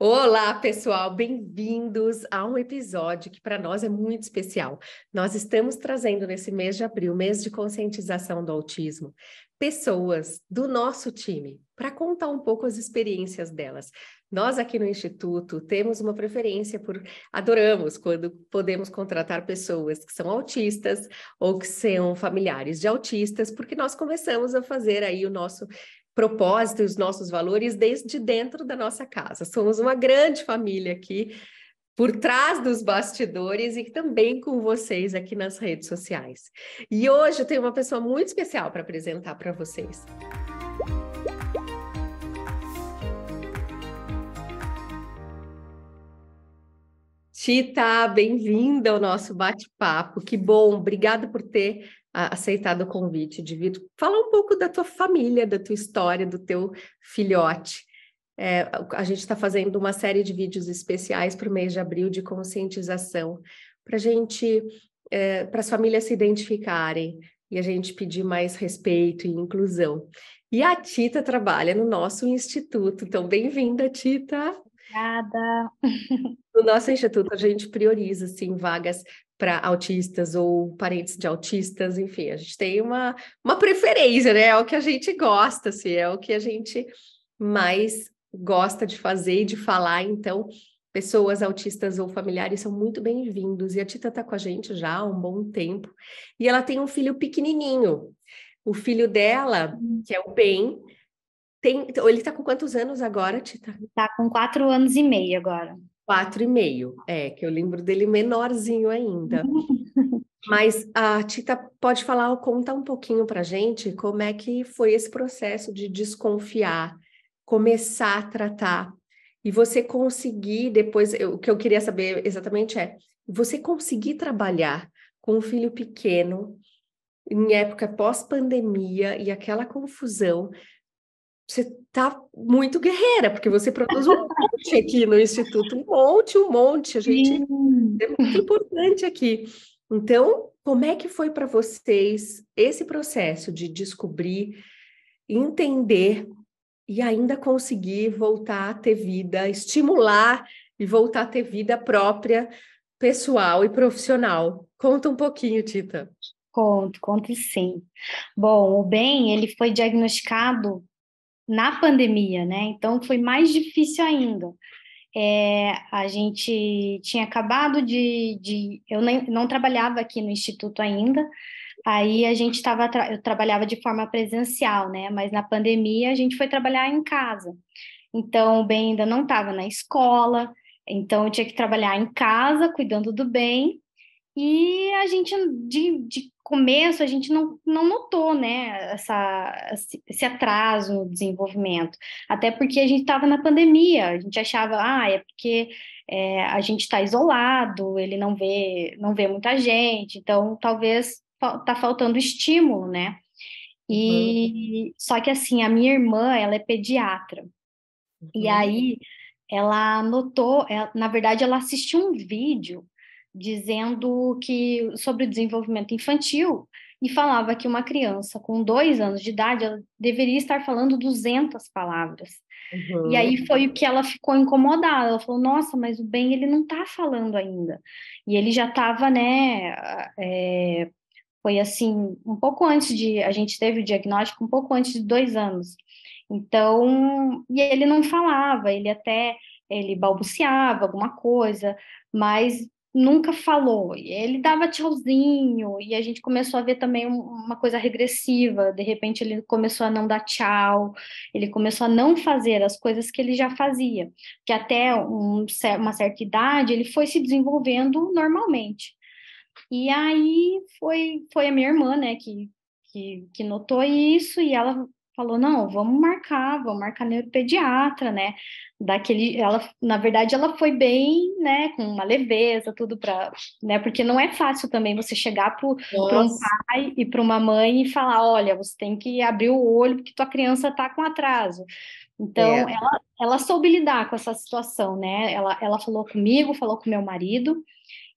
Olá, pessoal, bem-vindos a um episódio que para nós é muito especial. Nós estamos trazendo nesse mês de abril, mês de conscientização do autismo, pessoas do nosso time para contar um pouco as experiências delas. Nós aqui no instituto temos uma preferência por adoramos quando podemos contratar pessoas que são autistas ou que são familiares de autistas, porque nós começamos a fazer aí o nosso propósito e os nossos valores desde dentro da nossa casa. Somos uma grande família aqui, por trás dos bastidores e também com vocês aqui nas redes sociais. E hoje eu tenho uma pessoa muito especial para apresentar para vocês. Tita, bem-vinda ao nosso bate-papo. Que bom, obrigada por ter aceitado o convite de vir falar um pouco da tua família, da tua história, do teu filhote. É, a gente está fazendo uma série de vídeos especiais para o mês de abril de conscientização, para gente, é, para as famílias se identificarem e a gente pedir mais respeito e inclusão. E a Tita trabalha no nosso instituto. Então, bem-vinda, Tita! Obrigada. No nosso instituto, a gente prioriza, sim vagas para autistas ou parentes de autistas, enfim, a gente tem uma, uma preferência, né? É o que a gente gosta, assim, é o que a gente mais gosta de fazer e de falar, então pessoas autistas ou familiares são muito bem-vindos. E a Tita está com a gente já há um bom tempo. E ela tem um filho pequenininho. O filho dela, uhum. que é o Ben, tem, então, ele está com quantos anos agora, Tita? Está com quatro anos e meio agora. Quatro e meio, é, que eu lembro dele menorzinho ainda. Mas a Tita pode falar, contar um pouquinho para gente como é que foi esse processo de desconfiar, começar a tratar e você conseguir depois. Eu, o que eu queria saber exatamente é você conseguir trabalhar com um filho pequeno em época pós-pandemia e aquela confusão você tá muito guerreira, porque você produz um monte aqui no Instituto, um monte, um monte. A gente Sim. é muito importante aqui. Então, como é que foi para vocês esse processo de descobrir, entender e ainda conseguir voltar a ter vida, estimular e voltar a ter vida própria, pessoal e profissional? Conta um pouquinho, Tita. Conto, conto sim. Bom, o Ben, ele foi diagnosticado na pandemia, né? Então foi mais difícil ainda. É, a gente tinha acabado de, de eu nem, não trabalhava aqui no instituto ainda. Aí a gente estava, eu trabalhava de forma presencial, né? Mas na pandemia a gente foi trabalhar em casa. Então o bem ainda não estava na escola, então eu tinha que trabalhar em casa cuidando do bem e a gente, de, de começo, a gente não, não notou, né, essa, esse atraso no desenvolvimento. Até porque a gente estava na pandemia, a gente achava, ah, é porque é, a gente está isolado, ele não vê, não vê muita gente, então talvez está faltando estímulo, né? E uhum. só que assim, a minha irmã, ela é pediatra. Uhum. E aí ela notou ela, na verdade, ela assistiu um vídeo dizendo que sobre o desenvolvimento infantil e falava que uma criança com dois anos de idade ela deveria estar falando 200 palavras. Uhum. E aí uhum. foi o que ela ficou incomodada. Ela falou: Nossa, mas o Ben ele não está falando ainda. E ele já estava, né? É, foi assim, um pouco antes de a gente teve o diagnóstico, um pouco antes de dois anos. Então, e ele não falava. Ele até ele balbuciava alguma coisa, mas nunca falou. Ele dava tchauzinho, e a gente começou a ver também uma coisa regressiva. De repente, ele começou a não dar tchau, ele começou a não fazer as coisas que ele já fazia, que até um, uma certa idade ele foi se desenvolvendo normalmente. E aí foi, foi a minha irmã, né, que, que, que notou isso, e ela falou: não, vamos marcar, vamos marcar neuropediatra, né? Daquele, ela, na verdade, ela foi bem, né, com uma leveza, tudo para, né? Porque não é fácil também você chegar para um pai e para uma mãe e falar: olha, você tem que abrir o olho porque tua criança está com atraso. Então, é. ela, ela soube lidar com essa situação, né? Ela, ela falou comigo, falou com meu marido.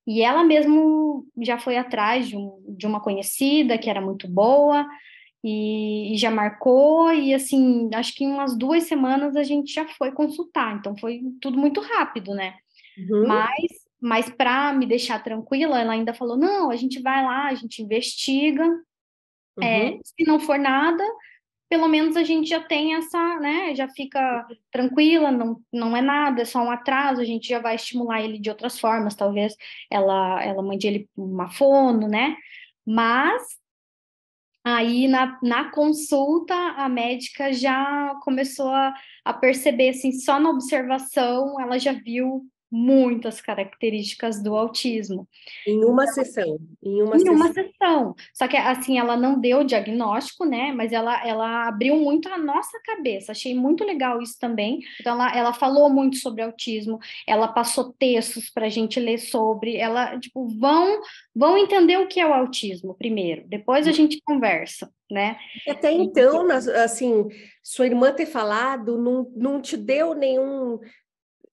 E ela mesmo já foi atrás de, um, de uma conhecida que era muito boa, e, e, já marcou, e assim, acho que em umas duas semanas a gente já foi consultar, então foi tudo muito rápido, né? Uhum. Mas, mas para me deixar tranquila, ela ainda falou: não, a gente vai lá, a gente investiga, é, uhum. é, se não for nada, pelo menos a gente já tem essa, né? Já fica tranquila, não, não é nada, é só um atraso, a gente já vai estimular ele de outras formas, talvez ela, ela mande ele uma fono, né? Mas Aí na, na consulta a médica já começou a, a perceber assim, só na observação ela já viu muitas características do autismo. Em uma então, sessão. Em uma, em sessão. uma sessão. Só que assim, ela não deu o diagnóstico, né? Mas ela, ela abriu muito a nossa cabeça. Achei muito legal isso também. Então ela, ela falou muito sobre autismo, ela passou textos para a gente ler sobre. Ela, tipo, vão, vão entender o que é o autismo primeiro, depois a uhum. gente conversa. Né? Até então, assim, sua irmã ter falado não, não te deu nenhum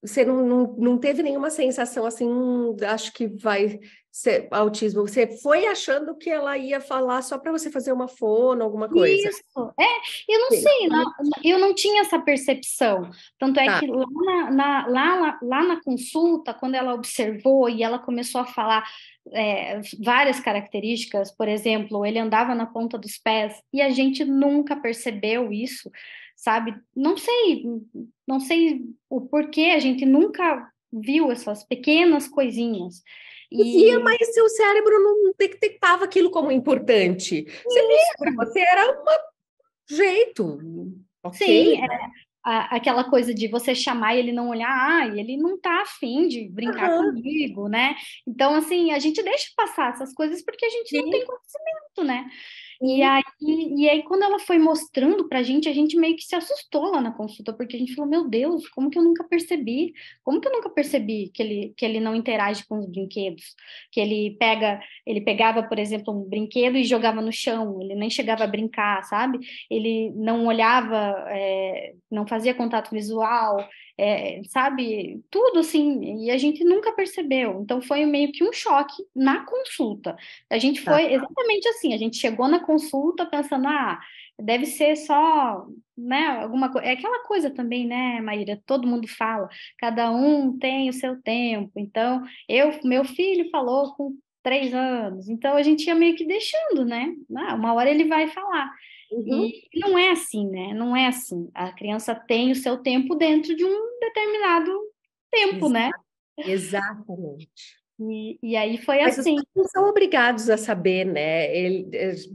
você não, não, não teve nenhuma sensação assim, hum, acho que vai ser autismo. Você foi achando que ela ia falar só para você fazer uma fono, alguma coisa. Isso, é, eu não Sim. sei, não, eu não tinha essa percepção. Tanto é tá. que lá na, na, lá, lá na consulta, quando ela observou e ela começou a falar é, várias características, por exemplo, ele andava na ponta dos pés e a gente nunca percebeu isso sabe? Não sei, não sei o porquê a gente nunca viu essas pequenas coisinhas. E... Ia, mas seu cérebro não detectava aquilo como importante. Você isso para você era um jeito. Okay, Sim, né? a, aquela coisa de você chamar e ele não olhar, ah, ele não tá afim de brincar uhum. comigo, né? Então, assim, a gente deixa passar essas coisas porque a gente Sim. não tem conhecimento, né? E uhum. aí, e aí, quando ela foi mostrando pra gente, a gente meio que se assustou lá na consulta, porque a gente falou, meu Deus, como que eu nunca percebi? Como que eu nunca percebi que ele, que ele não interage com os brinquedos? Que ele pega, ele pegava, por exemplo, um brinquedo e jogava no chão, ele nem chegava a brincar, sabe? Ele não olhava, é, não fazia contato visual, é, sabe? Tudo assim, e a gente nunca percebeu. Então foi meio que um choque na consulta. A gente tá. foi exatamente assim, a gente chegou na consulta pensando, ah, deve ser só, né, alguma coisa. É aquela coisa também, né, Maíra? Todo mundo fala, cada um tem o seu tempo. Então, eu, meu filho falou com três anos, então a gente ia meio que deixando, né? Ah, uma hora ele vai falar. Uhum. E não é assim, né? Não é assim. A criança tem o seu tempo dentro de um determinado tempo, Exato. né? Exatamente. E, e, aí foi Mas assim. Os pais não são obrigados a saber, né? Ele,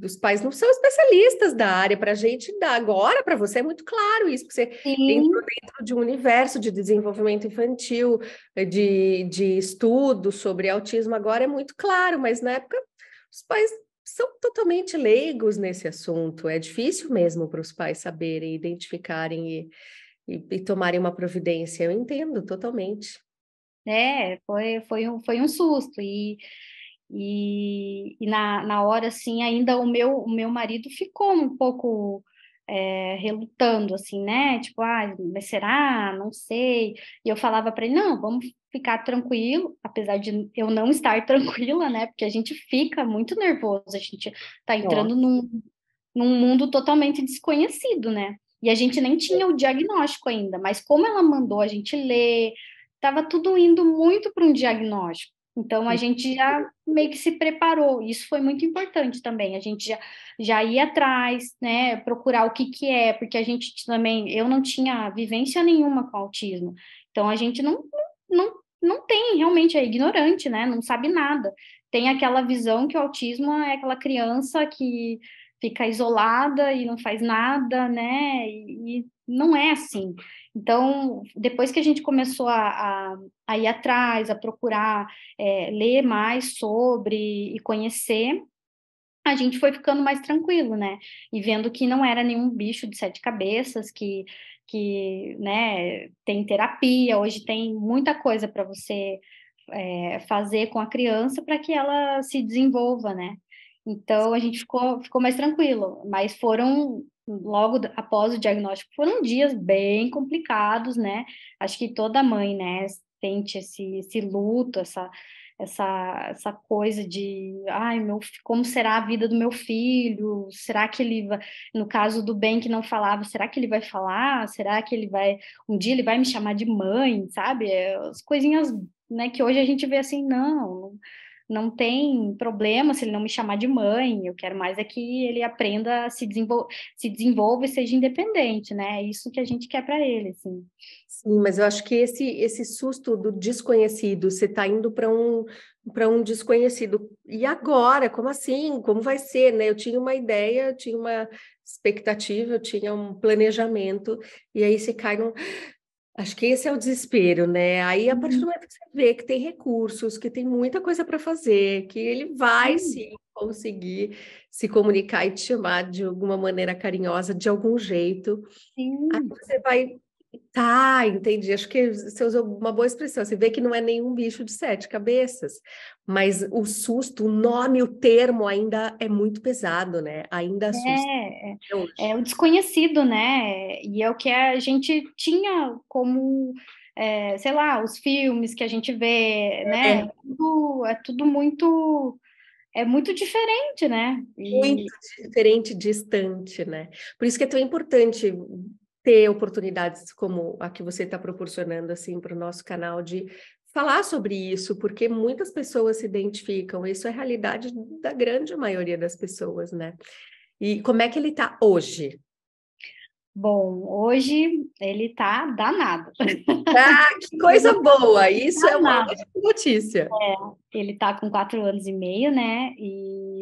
os pais não são especialistas da área. Para a gente dar agora, para você é muito claro isso, porque você entrou dentro de um universo de desenvolvimento infantil, de, de estudo sobre autismo, agora é muito claro, mas na época os pais são totalmente leigos nesse assunto. É difícil mesmo para os pais saberem, identificarem e, e, e tomarem uma providência. Eu entendo totalmente. É, foi, foi, um, foi um susto. E, e, e na, na hora, assim, ainda o meu, o meu marido ficou um pouco é, relutando, assim, né? Tipo, ah, mas será? Não sei. E eu falava para ele, não, vamos ficar tranquilo, apesar de eu não estar tranquila, né? Porque a gente fica muito nervoso, a gente tá entrando num, num mundo totalmente desconhecido, né? E a gente nem tinha o diagnóstico ainda, mas como ela mandou a gente ler, estava tudo indo muito para um diagnóstico. Então a gente já meio que se preparou, isso foi muito importante também. A gente já, já ia atrás, né, procurar o que que é, porque a gente também, eu não tinha vivência nenhuma com autismo. Então a gente não não, não tem, realmente é ignorante, né? Não sabe nada. Tem aquela visão que o autismo é aquela criança que fica isolada e não faz nada, né? E, e não é assim. Então, depois que a gente começou a, a, a ir atrás, a procurar é, ler mais sobre e conhecer, a gente foi ficando mais tranquilo, né? E vendo que não era nenhum bicho de sete cabeças, que, que né, tem terapia, hoje tem muita coisa para você é, fazer com a criança para que ela se desenvolva, né? Então a gente ficou, ficou mais tranquilo, mas foram logo após o diagnóstico foram dias bem complicados, né? Acho que toda mãe, né, sente esse, esse luto, essa, essa, essa coisa de, ai, meu, como será a vida do meu filho? Será que ele vai, no caso do bem que não falava, será que ele vai falar? Será que ele vai, um dia ele vai me chamar de mãe, sabe? É, as coisinhas, né, que hoje a gente vê assim, não, não não tem problema se ele não me chamar de mãe, eu quero mais é que ele aprenda a se, desenvol se desenvolva e seja independente, né? É isso que a gente quer para ele, assim. Sim, mas eu acho que esse, esse susto do desconhecido, você está indo para um para um desconhecido. E agora, como assim? Como vai ser, né? Eu tinha uma ideia, eu tinha uma expectativa, eu tinha um planejamento, e aí você cai num Acho que esse é o desespero, né? Aí, a partir do uhum. momento que você vê que tem recursos, que tem muita coisa para fazer, que ele vai sim conseguir se comunicar e te chamar de alguma maneira carinhosa, de algum jeito, sim. aí você vai Tá, entendi. Acho que você usou uma boa expressão. Você vê que não é nenhum bicho de sete cabeças, mas o susto, o nome, o termo ainda é muito pesado, né? Ainda é, assusta. É, é o desconhecido, né? E é o que a gente tinha como, é, sei lá, os filmes que a gente vê, né? É, é tudo, é tudo muito é muito diferente, né? E... Muito diferente, distante, né? Por isso que é tão importante ter oportunidades como a que você está proporcionando assim para o nosso canal de falar sobre isso, porque muitas pessoas se identificam. Isso é a realidade da grande maioria das pessoas, né? E como é que ele está hoje? Bom, hoje ele tá danado. Ah, que coisa tá boa! Isso danado. é uma notícia. É, ele tá com quatro anos e meio, né? E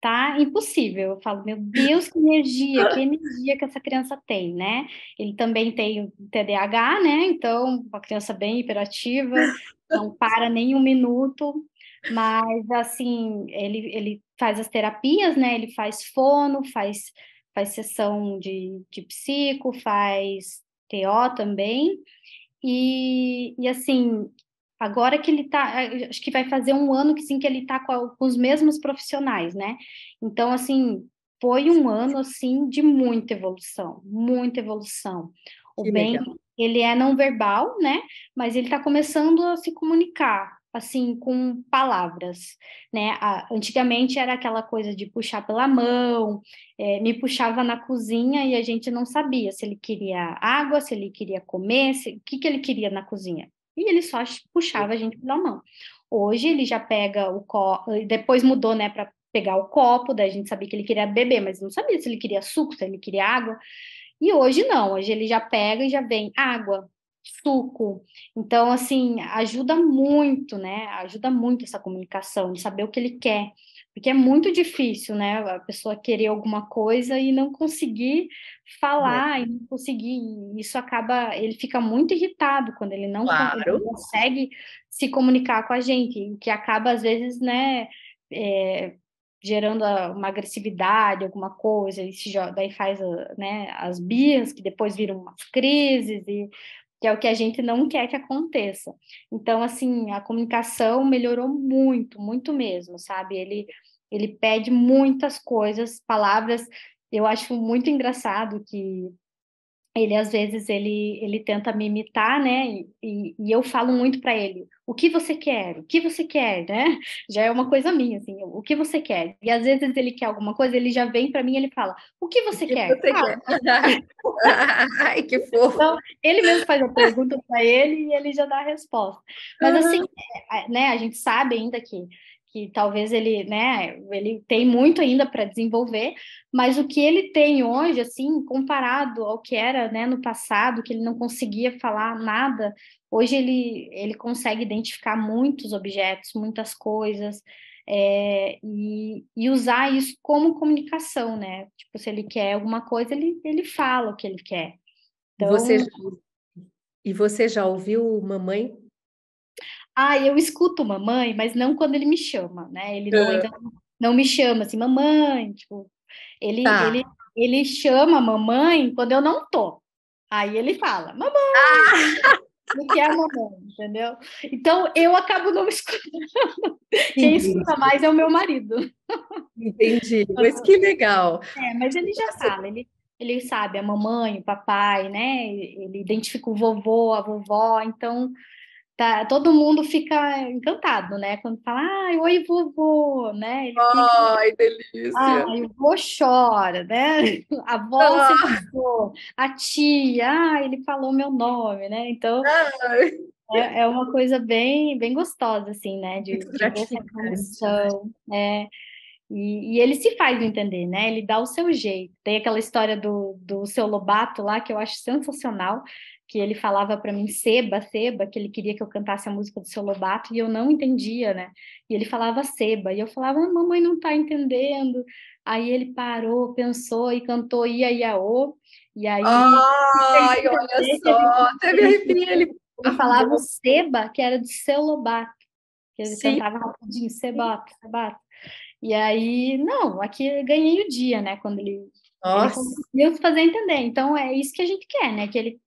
tá impossível. Eu falo, meu Deus, que energia, que energia que essa criança tem, né? Ele também tem TDAH, né? Então, uma criança bem hiperativa, não para nem um minuto. Mas, assim, ele, ele faz as terapias, né? Ele faz fono, faz, faz sessão de, de psico, faz TO também. E, e assim, Agora que ele está, eh, acho que vai fazer um ano que sim que ele está com, com, os mesmos profissionais, né? Então, assim, foi um ano assim de muita evolução, muita evolução. O que bem, legal. ele é não verbal, né? Mas ele está começando a se comunicar, assim, com palavras, né? A, antigamente era aquela coisa de puxar pela mão, é, me puxava na cozinha e a gente não sabia se ele queria água, se ele queria comer, se, o que, que ele queria na cozinha e ele só puxava a gente pela mão. Hoje ele já pega o copo, depois mudou, né, para pegar o copo, daí a gente sabia que ele queria beber, mas não sabia se ele queria suco, se ele queria água. E hoje não, hoje ele já pega e já vem água, suco. Então, assim, ajuda muito, né? Ajuda muito essa comunicação, de saber o que ele quer. Porque é muito difícil, né? A pessoa querer alguma coisa e não conseguir falar, é. e não conseguir. Isso acaba. Ele fica muito irritado quando ele não, claro. consegue se comunicar com a gente, que acaba, às vezes, né? É, gerando uma agressividade, alguma coisa, e se joga, daí faz né, as birras, que depois viram umas crises, e que é o que a gente não quer que aconteça. Então, assim, a comunicação melhorou muito, muito mesmo, sabe? Ele, ele pede muitas coisas, palavras. Eu acho muito engraçado que ele às vezes ele, ele tenta me imitar, né? E, e eu falo muito para ele: o que você quer? O que você quer, né? Já é uma coisa minha, assim, o que você quer? E às vezes ele quer alguma coisa, ele já vem para mim e ele fala: o que você o que quer? Você ah. quer? Ai, que fofo! Então, ele mesmo faz a pergunta para ele e ele já dá a resposta. Mas uhum. assim, é, é, né? A gente sabe ainda que que talvez ele, né, ele tem muito ainda para desenvolver, mas o que ele tem hoje, assim, comparado ao que era, né, no passado, que ele não conseguia falar nada, hoje ele, ele consegue identificar muitos objetos, muitas coisas, é, e, e, usar isso como comunicação, né, tipo, se ele quer alguma coisa, ele, ele fala o que ele quer. Então... Você, e você já ouviu Mamãe ah, eu escuto mamãe, mas não quando ele me chama, né? Ele não, é. não, não me chama assim, mamãe, tipo, ele, tá. ele, ele chama mamãe quando eu não tô. Aí ele fala, mamãe! Ah! que é a mamãe, entendeu? Então eu acabo não escutando. Entendi. Quem escuta mais é o meu marido. Entendi, mas que legal. É, mas ele já fala, ele, ele sabe a mamãe, o papai, né? Ele identifica o vovô, a vovó, então Tá, todo mundo fica encantado, né? Quando fala, ai, ah, oi, vovô, né? Ele ai, delícia! Ai, o vô chora, né? A avó ah. se passou, a tia, ele falou meu nome, né? Então, é, é, uma coisa bem, bem gostosa, assim, né? De, de reconstrução, né? né? E, e, ele se faz entender, né? Ele dá o seu jeito. Tem aquela história do, do seu Lobato lá, que eu acho sensacional, que ele falava para mim seba, seba, que ele queria que eu cantasse a música do seu Lobato e eu não entendia, né? E ele falava seba e eu falava, ah, mamãe não está entendendo. Aí ele parou, pensou e cantou ia ia o. E aí Ai, olha só, teve me arrepia ele. Eu falava seba, que era do seu Lobato. Que ele Sim. cantava rapidinho, sebato, sebato. E aí, não, aqui ganhei o dia, né? Quando ele Nossa. Ele conseguiu fazer entender. Então é isso que a gente quer, né? Que ele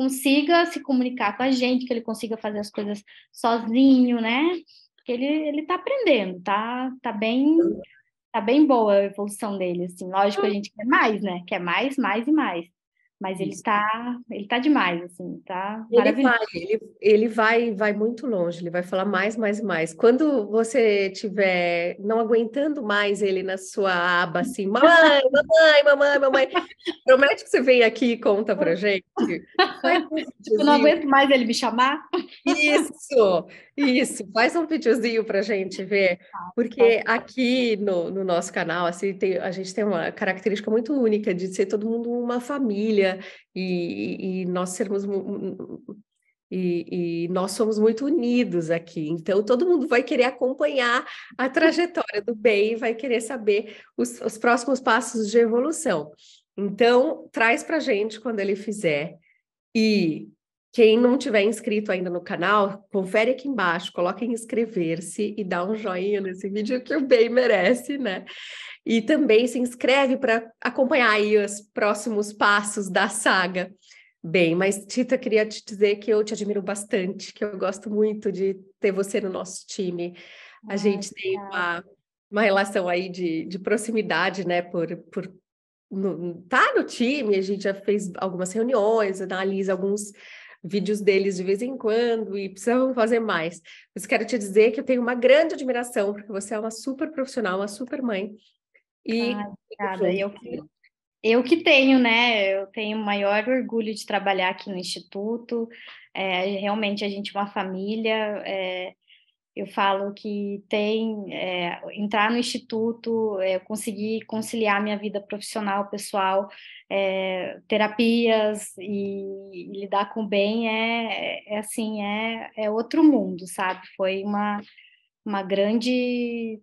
consiga se comunicar com a gente, que ele consiga fazer as coisas sozinho, né? Porque ele, ele tá aprendendo, tá, tá bem tá bem boa a evolução dele, assim. Lógico, a gente quer mais, né? Quer mais, mais e mais. Mas ele está ele tá demais, assim, tá ele vai, ele, ele, vai, vai muito longe, ele vai falar mais, mais, mais. Quando você tiver não aguentando mais ele na sua aba, assim, mamãe, mamãe, mamãe, mamãe, promete que você vem aqui e conta para gente. tipo, não aguento mais ele me chamar. Isso! Isso, faz um videozinho para gente ver, porque aqui no, no nosso canal, assim, tem, a gente tem uma característica muito única de ser todo mundo uma família e, e nós sermos e, e, nós somos muito unidos aqui, então todo mundo vai querer acompanhar a trajetória do bem, vai querer saber os, os próximos passos de evolução. Então, traz para gente quando ele fizer e quem não tiver inscrito ainda no canal, confere aqui embaixo, coloca em inscrever-se e dá um joinha nesse vídeo que o bem merece, né? E também se inscreve para acompanhar aí os próximos passos da saga. Bem, mas Tita, queria te dizer que eu te admiro bastante, que eu gosto muito de ter você no nosso time. A gente tem uma, uma relação aí de, de proximidade, né? Por, por no, tá no time, a gente já fez algumas reuniões, analisa alguns vídeos deles de vez em quando e precisavam fazer mais. Mas quero te dizer que eu tenho uma grande admiração, porque você é uma super profissional, uma super mãe. E ah, obrigada. Eu, eu que tenho, né? Eu tenho o maior orgulho de trabalhar aqui no Instituto. É, realmente a gente é uma família. É, eu falo que tem é, entrar no instituto, é, conseguir conciliar minha vida profissional, pessoal, é, terapias e, e, lidar com o bem é, é assim, é, é outro mundo, sabe? Foi uma, uma grande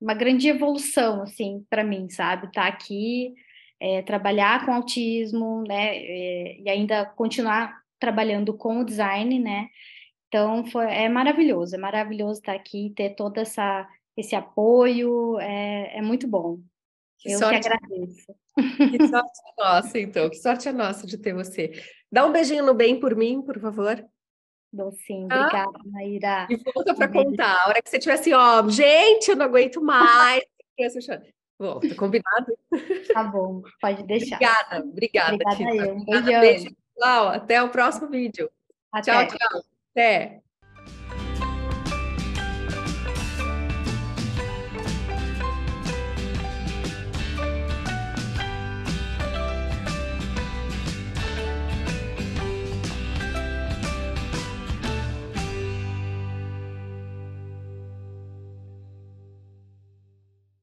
uma grande evolução assim para mim sabe estar tá aqui é, trabalhar com autismo né é, e ainda continuar trabalhando com o design né então foi é maravilhoso é maravilhoso estar tá aqui ter toda essa esse apoio é, é muito bom que eu sorte... que agradeço. Que sorte é nossa, então. Que sorte é nossa de ter você. Dá um beijinho no bem por mim, por favor. Dou sim, ah. obrigada, Maíra. E volta para contar. A hora que você estiver assim, ó, gente, eu não aguento mais. Volta, combinado? Tá bom, pode deixar. Obrigada, obrigada. Obrigada, eu. Um Beijo, pessoal. Até o próximo vídeo. Até. Tchau, tchau. Até.